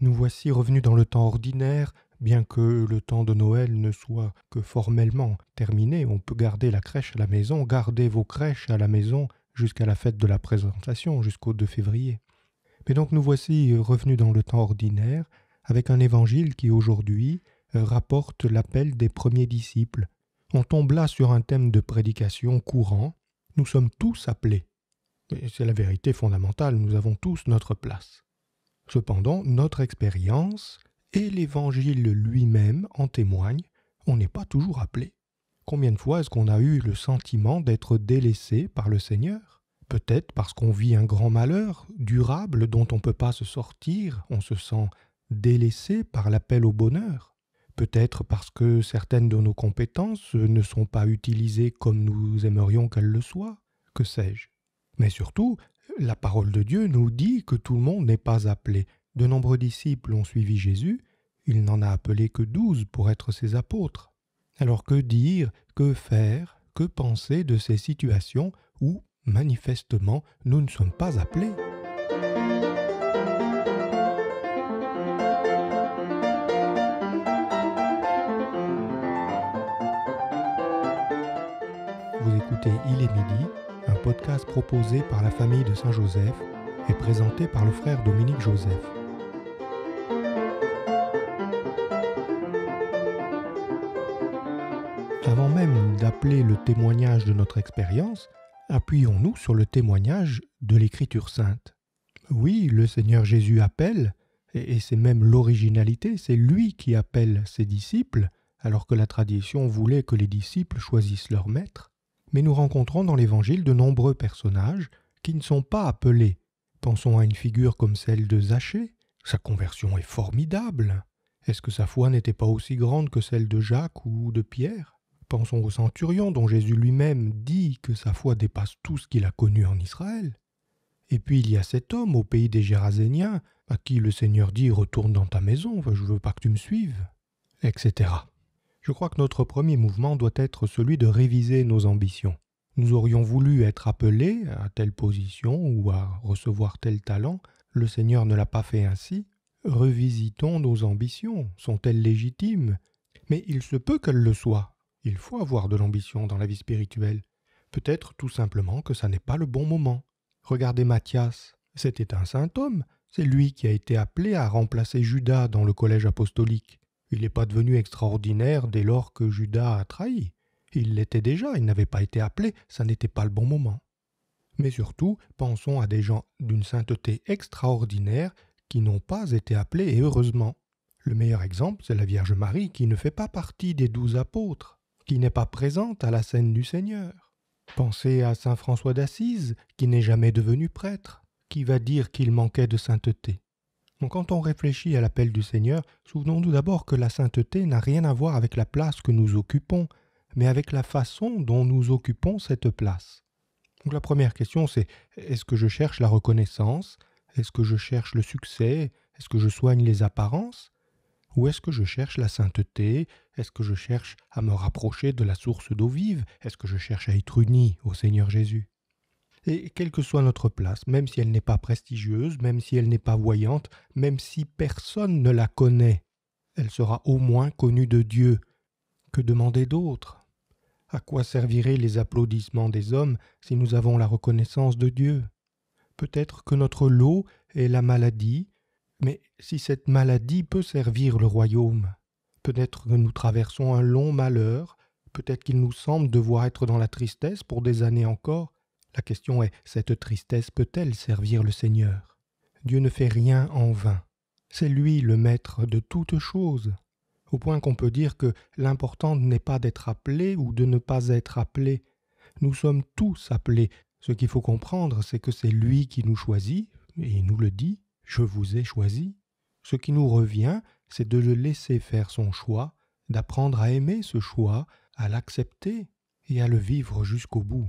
Nous voici revenus dans le temps ordinaire, bien que le temps de Noël ne soit que formellement terminé, on peut garder la crèche à la maison, garder vos crèches à la maison jusqu'à la fête de la présentation, jusqu'au 2 février. Mais donc nous voici revenus dans le temps ordinaire, avec un évangile qui aujourd'hui rapporte l'appel des premiers disciples. On tombe là sur un thème de prédication courant, nous sommes tous appelés. C'est la vérité fondamentale, nous avons tous notre place. Cependant, notre expérience et l'Évangile lui-même en témoignent, on n'est pas toujours appelé. Combien de fois est-ce qu'on a eu le sentiment d'être délaissé par le Seigneur Peut-être parce qu'on vit un grand malheur durable dont on ne peut pas se sortir, on se sent délaissé par l'appel au bonheur. Peut-être parce que certaines de nos compétences ne sont pas utilisées comme nous aimerions qu'elles le soient, que sais-je. Mais surtout, la parole de Dieu nous dit que tout le monde n'est pas appelé. De nombreux disciples ont suivi Jésus, il n'en a appelé que douze pour être ses apôtres. Alors que dire, que faire, que penser de ces situations où, manifestement, nous ne sommes pas appelés Vous écoutez Il est midi un podcast proposé par la famille de Saint-Joseph et présenté par le frère Dominique Joseph. Avant même d'appeler le témoignage de notre expérience, appuyons-nous sur le témoignage de l'Écriture sainte. Oui, le Seigneur Jésus appelle, et c'est même l'originalité, c'est lui qui appelle ses disciples, alors que la tradition voulait que les disciples choisissent leur maître mais nous rencontrons dans l'Évangile de nombreux personnages qui ne sont pas appelés. Pensons à une figure comme celle de Zachée. Sa conversion est formidable. Est-ce que sa foi n'était pas aussi grande que celle de Jacques ou de Pierre Pensons au centurion dont Jésus lui-même dit que sa foi dépasse tout ce qu'il a connu en Israël. Et puis il y a cet homme au pays des Géraséniens à qui le Seigneur dit Retourne dans ta maison, je ne veux pas que tu me suives, etc je crois que notre premier mouvement doit être celui de réviser nos ambitions. Nous aurions voulu être appelés à telle position ou à recevoir tel talent, le Seigneur ne l'a pas fait ainsi. Revisitons nos ambitions, sont-elles légitimes Mais il se peut qu'elles le soient. Il faut avoir de l'ambition dans la vie spirituelle. Peut-être tout simplement que ça n'est pas le bon moment. Regardez Matthias, c'était un saint homme, c'est lui qui a été appelé à remplacer Judas dans le collège apostolique. Il n'est pas devenu extraordinaire dès lors que Judas a trahi. Il l'était déjà, il n'avait pas été appelé, ça n'était pas le bon moment. Mais surtout, pensons à des gens d'une sainteté extraordinaire qui n'ont pas été appelés et heureusement. Le meilleur exemple, c'est la Vierge Marie qui ne fait pas partie des douze apôtres, qui n'est pas présente à la scène du Seigneur. Pensez à Saint François d'Assise qui n'est jamais devenu prêtre, qui va dire qu'il manquait de sainteté. Donc quand on réfléchit à l'appel du Seigneur, souvenons-nous d'abord que la sainteté n'a rien à voir avec la place que nous occupons, mais avec la façon dont nous occupons cette place. Donc la première question c'est est-ce que je cherche la reconnaissance Est-ce que je cherche le succès Est-ce que je soigne les apparences Ou est-ce que je cherche la sainteté Est-ce que je cherche à me rapprocher de la source d'eau vive Est-ce que je cherche à être uni au Seigneur Jésus et quelle que soit notre place, même si elle n'est pas prestigieuse, même si elle n'est pas voyante, même si personne ne la connaît, elle sera au moins connue de Dieu. Que demander d'autre À quoi serviraient les applaudissements des hommes si nous avons la reconnaissance de Dieu Peut-être que notre lot est la maladie, mais si cette maladie peut servir le royaume, peut-être que nous traversons un long malheur, peut-être qu'il nous semble devoir être dans la tristesse pour des années encore, la question est, cette tristesse peut-elle servir le Seigneur Dieu ne fait rien en vain. C'est lui le maître de toutes choses, au point qu'on peut dire que l'important n'est pas d'être appelé ou de ne pas être appelé. Nous sommes tous appelés. Ce qu'il faut comprendre, c'est que c'est lui qui nous choisit, et il nous le dit, je vous ai choisi. Ce qui nous revient, c'est de le laisser faire son choix, d'apprendre à aimer ce choix, à l'accepter et à le vivre jusqu'au bout.